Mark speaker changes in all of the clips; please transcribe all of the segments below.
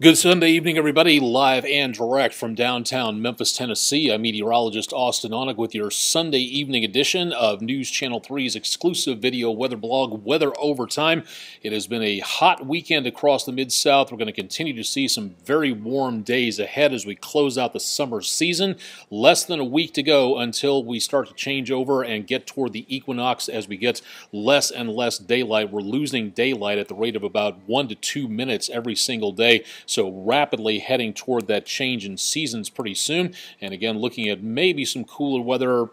Speaker 1: Good Sunday evening, everybody, live and direct from downtown Memphis, Tennessee. I'm meteorologist Austin Onik with your Sunday evening edition of News Channel 3's exclusive video weather blog, Weather Overtime. It has been a hot weekend across the Mid South. We're going to continue to see some very warm days ahead as we close out the summer season. Less than a week to go until we start to change over and get toward the equinox as we get less and less daylight. We're losing daylight at the rate of about one to two minutes every single day so rapidly heading toward that change in seasons pretty soon. And again, looking at maybe some cooler weather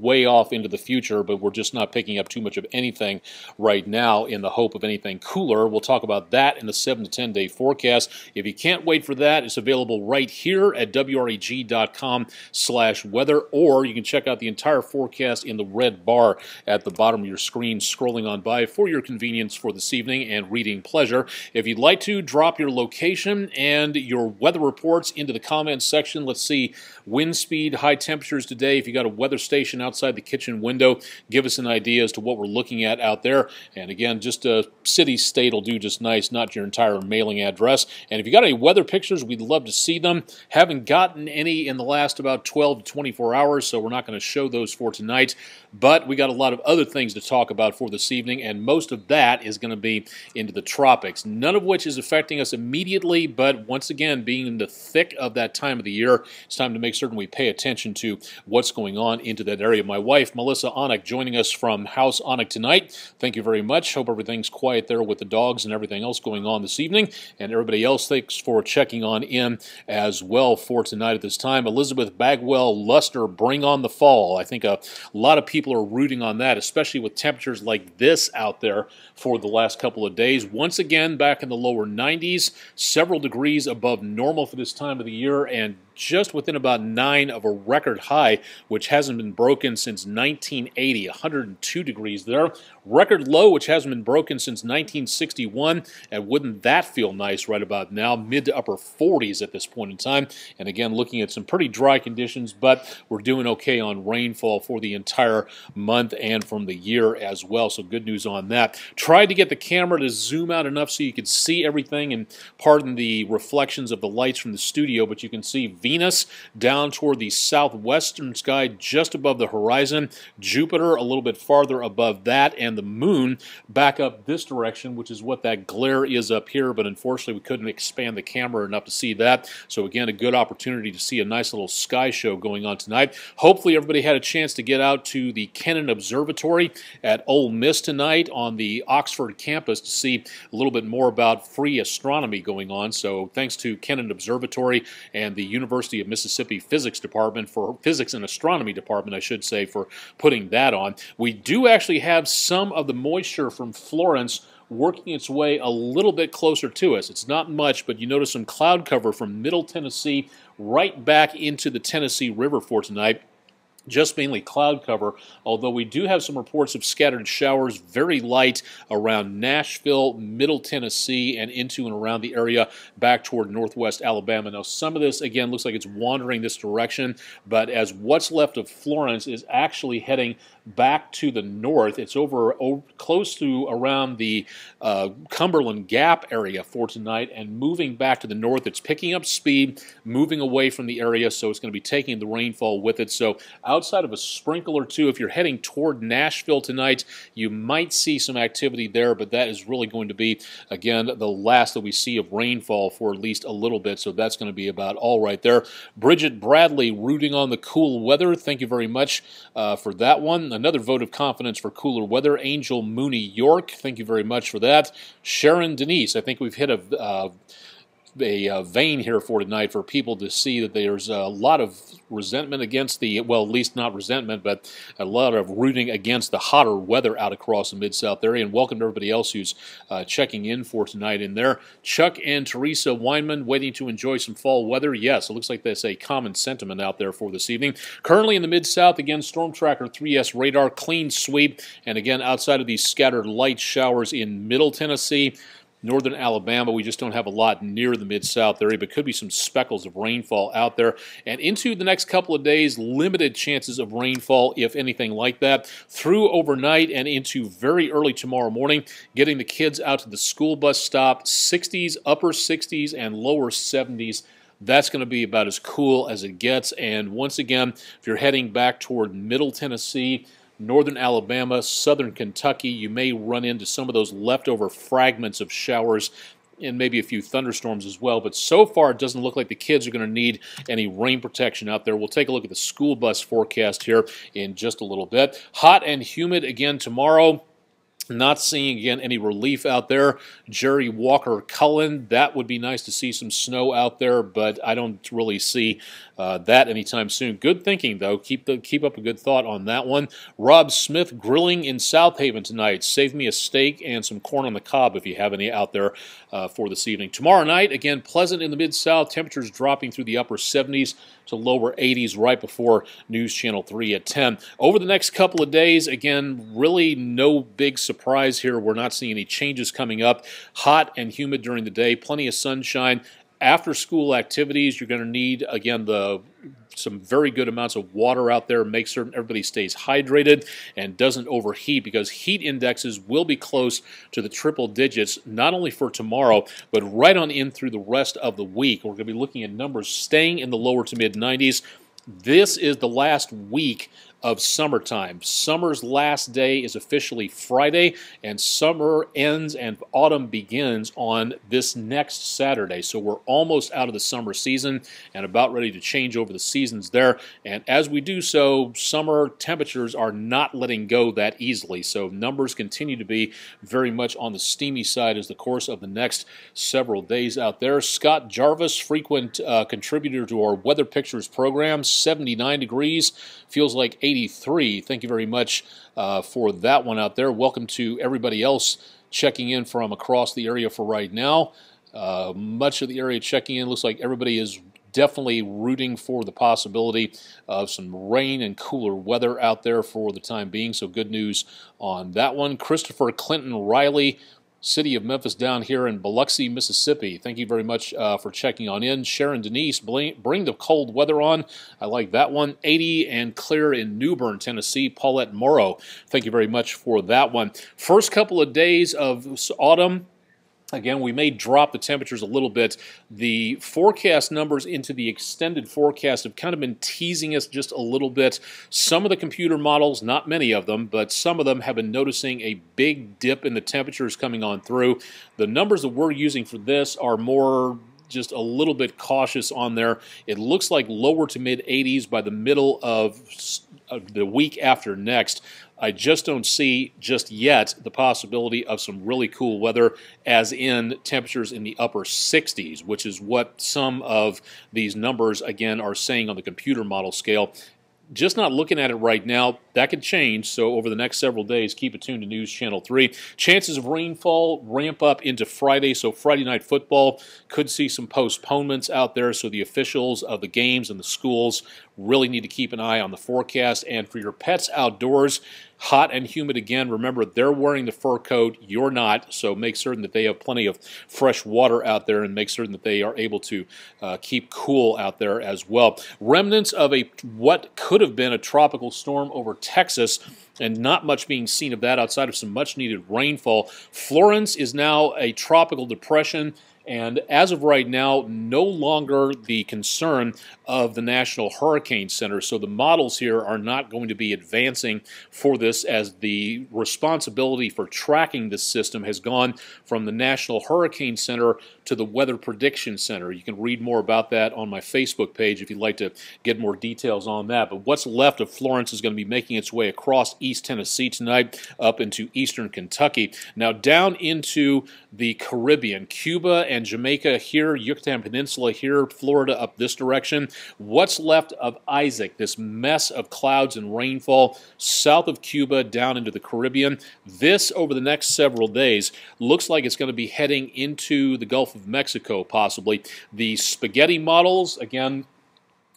Speaker 1: way off into the future, but we're just not picking up too much of anything right now in the hope of anything cooler. We'll talk about that in the 7 to 10 day forecast. If you can't wait for that, it's available right here at wreg.com slash weather, or you can check out the entire forecast in the red bar at the bottom of your screen, scrolling on by for your convenience for this evening and reading pleasure. If you'd like to, drop your location and your weather reports into the comments section. Let's see wind speed, high temperatures today. If you got a weather station outside the kitchen window. Give us an idea as to what we're looking at out there. And again, just a uh, city state will do just nice, not your entire mailing address. And if you got any weather pictures, we'd love to see them. Haven't gotten any in the last about 12 to 24 hours, so we're not going to show those for tonight. But we got a lot of other things to talk about for this evening, and most of that is going to be into the tropics, none of which is affecting us immediately. But once again, being in the thick of that time of the year, it's time to make certain we pay attention to what's going on into that area. My wife, Melissa Onick, joining us from House Onick tonight. Thank you very much. Hope everything's quiet there with the dogs and everything else going on this evening. And everybody else, thanks for checking on in as well for tonight at this time. Elizabeth Bagwell Luster, bring on the fall. I think a lot of people are rooting on that, especially with temperatures like this out there for the last couple of days. Once again, back in the lower 90s, several degrees above normal for this time of the year, and just within about nine of a record high, which hasn't been broken since 1980, 102 degrees there. Record low, which hasn't been broken since 1961, and wouldn't that feel nice right about now? Mid to upper 40s at this point in time. And again, looking at some pretty dry conditions, but we're doing okay on rainfall for the entire month and from the year as well. So good news on that. Tried to get the camera to zoom out enough so you could see everything, and pardon the reflections of the lights from the studio, but you can see Venus down toward the southwestern sky, just above the horizon, Jupiter a little bit farther above that, and the moon back up this direction, which is what that glare is up here. But unfortunately, we couldn't expand the camera enough to see that. So, again, a good opportunity to see a nice little sky show going on tonight. Hopefully, everybody had a chance to get out to the Kennan Observatory at Ole Miss tonight on the Oxford campus to see a little bit more about free astronomy going on. So, thanks to Kennan Observatory and the University University of Mississippi Physics Department for Physics and Astronomy Department, I should say, for putting that on. We do actually have some of the moisture from Florence working its way a little bit closer to us. It's not much, but you notice some cloud cover from middle Tennessee right back into the Tennessee River for tonight just mainly cloud cover, although we do have some reports of scattered showers, very light around Nashville, middle Tennessee, and into and around the area back toward northwest Alabama. Now, some of this, again, looks like it's wandering this direction, but as what's left of Florence is actually heading back to the north, it's over, over close to around the uh, Cumberland Gap area for tonight and moving back to the north. It's picking up speed, moving away from the area, so it's going to be taking the rainfall with it. So, out outside of a sprinkle or two, if you're heading toward Nashville tonight, you might see some activity there, but that is really going to be, again, the last that we see of rainfall for at least a little bit, so that's going to be about all right there. Bridget Bradley rooting on the cool weather. Thank you very much uh, for that one. Another vote of confidence for cooler weather. Angel Mooney York, thank you very much for that. Sharon Denise, I think we've hit a. Uh, a, uh, vein here for tonight for people to see that there's a lot of resentment against the, well, at least not resentment, but a lot of rooting against the hotter weather out across the Mid South area. And welcome to everybody else who's uh, checking in for tonight in there. Chuck and Teresa Weinman waiting to enjoy some fall weather. Yes, it looks like that's a common sentiment out there for this evening. Currently in the Mid South, again, Storm Tracker 3S radar, clean sweep. And again, outside of these scattered light showers in Middle Tennessee. Northern Alabama, we just don't have a lot near the Mid-South area, but could be some speckles of rainfall out there. And into the next couple of days, limited chances of rainfall, if anything like that, through overnight and into very early tomorrow morning, getting the kids out to the school bus stop, 60s, upper 60s, and lower 70s that's going to be about as cool as it gets. And once again, if you're heading back toward Middle Tennessee, northern Alabama, southern Kentucky. You may run into some of those leftover fragments of showers and maybe a few thunderstorms as well. But so far, it doesn't look like the kids are going to need any rain protection out there. We'll take a look at the school bus forecast here in just a little bit. Hot and humid again tomorrow. Not seeing again any relief out there. Jerry Walker Cullen, that would be nice to see some snow out there, but I don't really see uh, that anytime soon. Good thinking though. Keep the keep up a good thought on that one. Rob Smith grilling in South Haven tonight. Save me a steak and some corn on the cob if you have any out there uh, for this evening. Tomorrow night again, pleasant in the mid South. Temperatures dropping through the upper 70s to lower 80s right before News Channel 3 at 10. Over the next couple of days, again, really no big surprise here. We're not seeing any changes coming up. Hot and humid during the day, plenty of sunshine after school activities, you're going to need again the some very good amounts of water out there. Make certain everybody stays hydrated and doesn't overheat because heat indexes will be close to the triple digits, not only for tomorrow, but right on in through the rest of the week. We're going to be looking at numbers staying in the lower to mid 90s. This is the last week of summertime. Summer's last day is officially Friday, and summer ends and autumn begins on this next Saturday. So we're almost out of the summer season and about ready to change over the seasons there. And as we do so, summer temperatures are not letting go that easily. So numbers continue to be very much on the steamy side as the course of the next several days out there. Scott Jarvis, frequent uh, contributor to our Weather Pictures program, 79 degrees, feels like 80. 83. Thank you very much uh, for that one out there. Welcome to everybody else checking in from across the area for right now. Uh, much of the area checking in looks like everybody is definitely rooting for the possibility of some rain and cooler weather out there for the time being. So good news on that one. Christopher Clinton Riley city of Memphis down here in Biloxi, Mississippi. Thank you very much uh, for checking on in. Sharon Denise, bring the cold weather on. I like that one. 80 and clear in Newbern, Tennessee. Paulette Morrow, thank you very much for that one. First couple of days of autumn. Again, we may drop the temperatures a little bit. The forecast numbers into the extended forecast have kind of been teasing us just a little bit. Some of the computer models, not many of them, but some of them have been noticing a big dip in the temperatures coming on through. The numbers that we're using for this are more just a little bit cautious on there. It looks like lower to mid 80s by the middle of uh, the week after next. I just don't see just yet the possibility of some really cool weather, as in temperatures in the upper 60s, which is what some of these numbers again are saying on the computer model scale just not looking at it right now. That could change, so over the next several days, keep it tuned to News Channel 3. Chances of rainfall ramp up into Friday, so Friday night football could see some postponements out there, so the officials of the games and the schools really need to keep an eye on the forecast. And for your pets outdoors, hot and humid again. Remember, they're wearing the fur coat, you're not, so make certain that they have plenty of fresh water out there and make certain that they are able to uh, keep cool out there as well. Remnants of a what could have been a tropical storm over Texas and not much being seen of that outside of some much needed rainfall. Florence is now a tropical depression. And as of right now, no longer the concern of the National Hurricane Center. So the models here are not going to be advancing for this as the responsibility for tracking this system has gone from the National Hurricane Center to the Weather Prediction Center. You can read more about that on my Facebook page if you'd like to get more details on that. But what's left of Florence is going to be making its way across East Tennessee tonight up into eastern Kentucky. Now down into the Caribbean, Cuba and Jamaica here, Yucatan Peninsula here, Florida up this direction. What's left of Isaac, this mess of clouds and rainfall south of Cuba down into the Caribbean. This, over the next several days, looks like it's going to be heading into the Gulf of Mexico, possibly. The spaghetti models, again,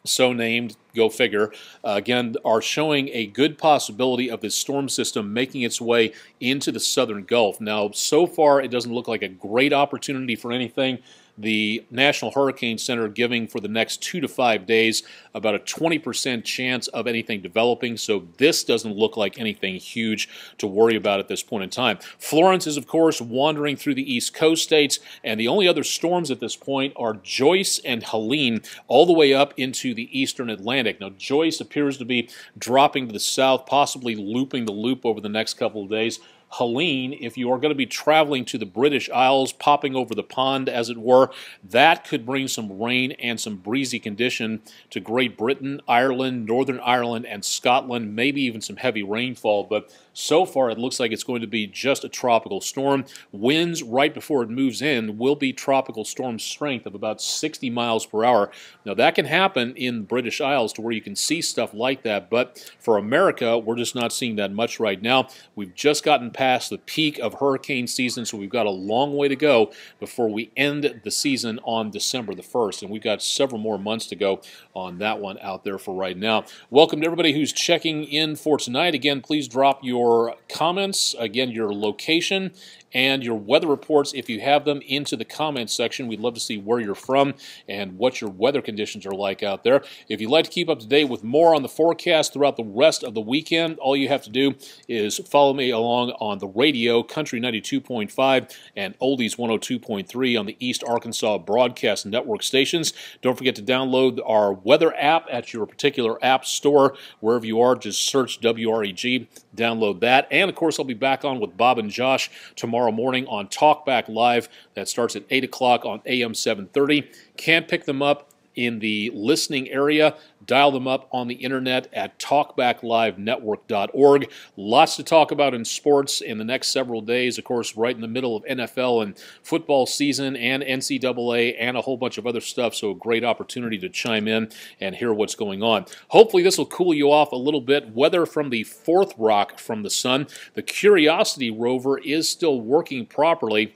Speaker 1: so named, go figure, uh, again, are showing a good possibility of this storm system making its way into the southern Gulf. Now, so far, it doesn't look like a great opportunity for anything the National Hurricane Center giving for the next two to five days about a 20% chance of anything developing, so this doesn't look like anything huge to worry about at this point in time. Florence is, of course, wandering through the East Coast states, and the only other storms at this point are Joyce and Helene all the way up into the eastern Atlantic. Now, Joyce appears to be dropping to the south, possibly looping the loop over the next couple of days. Helene, if you are going to be traveling to the British Isles, popping over the pond, as it were, that could bring some rain and some breezy condition to Great Britain, Ireland, Northern Ireland, and Scotland, maybe even some heavy rainfall. But so far, it looks like it's going to be just a tropical storm. Winds right before it moves in will be tropical storm strength of about 60 miles per hour. Now, that can happen in British Isles to where you can see stuff like that, but for America, we're just not seeing that much right now. We've just gotten past the peak of hurricane season, so we've got a long way to go before we end the season on December the 1st. And we've got several more months to go on that one out there for right now. Welcome to everybody who's checking in for tonight. Again, please drop your comments, again, your location, and your weather reports if you have them into the comments section. We'd love to see where you're from and what your weather conditions are like out there. If you'd like to keep up to date with more on the forecast throughout the rest of the weekend, all you have to do is follow me along on the radio, Country 92.5 and Oldies 102.3 on the East Arkansas Broadcast Network stations. Don't forget to download our weather app at your particular app store. Wherever you are, just search WREG, download that. And of course, I'll be back on with Bob and Josh tomorrow tomorrow morning on Talkback Live. That starts at 8 o'clock on AM 730. Can pick them up in the listening area. Dial them up on the internet at talkbacklivenetwork.org. Lots to talk about in sports in the next several days. Of course, right in the middle of NFL and football season and NCAA and a whole bunch of other stuff. So, a great opportunity to chime in and hear what's going on. Hopefully, this will cool you off a little bit. Weather from the fourth rock from the sun. The Curiosity rover is still working properly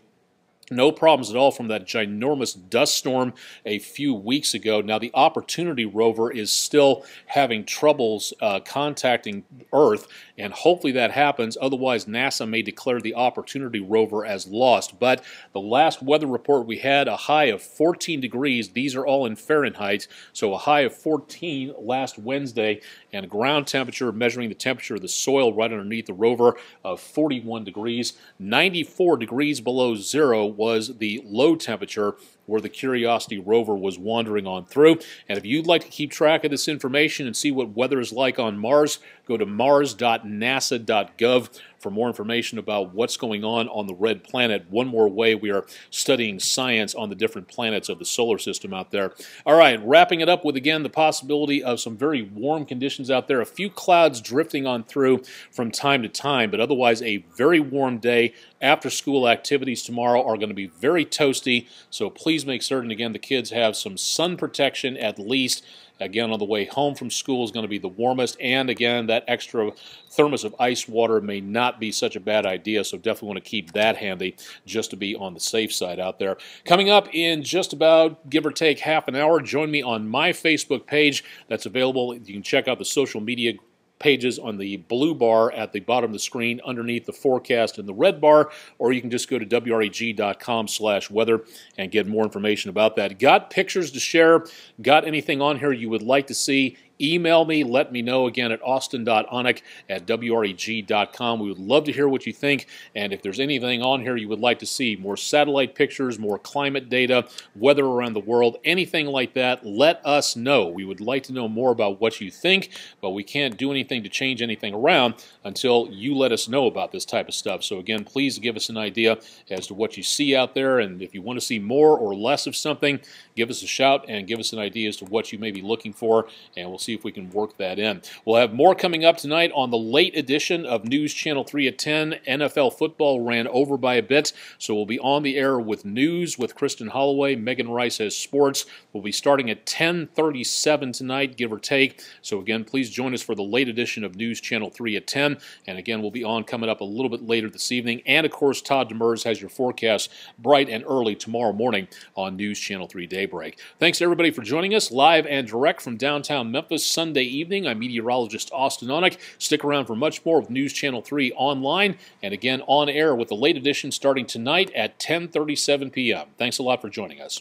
Speaker 1: no problems at all from that ginormous dust storm a few weeks ago. Now, the Opportunity rover is still having troubles uh, contacting Earth, and hopefully that happens. Otherwise, NASA may declare the Opportunity rover as lost. But the last weather report we had, a high of 14 degrees. These are all in Fahrenheit, so a high of 14 last Wednesday, and ground temperature measuring the temperature of the soil right underneath the rover of 41 degrees. 94 degrees below zero was the low temperature where the Curiosity rover was wandering on through. And if you'd like to keep track of this information and see what weather is like on Mars, Go to mars.nasa.gov for more information about what's going on on the red planet. One more way we are studying science on the different planets of the solar system out there. All right, wrapping it up with again the possibility of some very warm conditions out there, a few clouds drifting on through from time to time, but otherwise a very warm day. After school activities tomorrow are going to be very toasty, so please make certain again the kids have some sun protection at least. Again, on the way home from school is going to be the warmest, and again, that extra thermos of ice water may not be such a bad idea, so definitely want to keep that handy just to be on the safe side out there. Coming up in just about, give or take, half an hour, join me on my Facebook page that's available. You can check out the social media pages on the blue bar at the bottom of the screen underneath the forecast in the red bar, or you can just go to wreg.com slash weather and get more information about that. Got pictures to share? Got anything on here you would like to see? email me. Let me know again at austin.onick at wreg.com. We would love to hear what you think. And if there's anything on here you would like to see, more satellite pictures, more climate data, weather around the world, anything like that, let us know. We would like to know more about what you think, but we can't do anything to change anything around until you let us know about this type of stuff. So again, please give us an idea as to what you see out there. And if you want to see more or less of something, give us a shout and give us an idea as to what you may be looking for. And we'll see see if we can work that in. We'll have more coming up tonight on the late edition of News Channel 3 at 10. NFL football ran over by a bit, so we'll be on the air with news with Kristen Holloway. Megan Rice has sports. We'll be starting at 10:37 tonight, give or take. So again, please join us for the late edition of News Channel 3 at 10. And again, we'll be on coming up a little bit later this evening. And of course, Todd Demers has your forecast bright and early tomorrow morning on News Channel 3 Daybreak. Thanks everybody for joining us live and direct from downtown Memphis. Sunday evening. I'm meteorologist Austin Onick. Stick around for much more with News Channel 3 online and again on air with the late edition starting tonight at 10:37 p.m. Thanks a lot for joining us.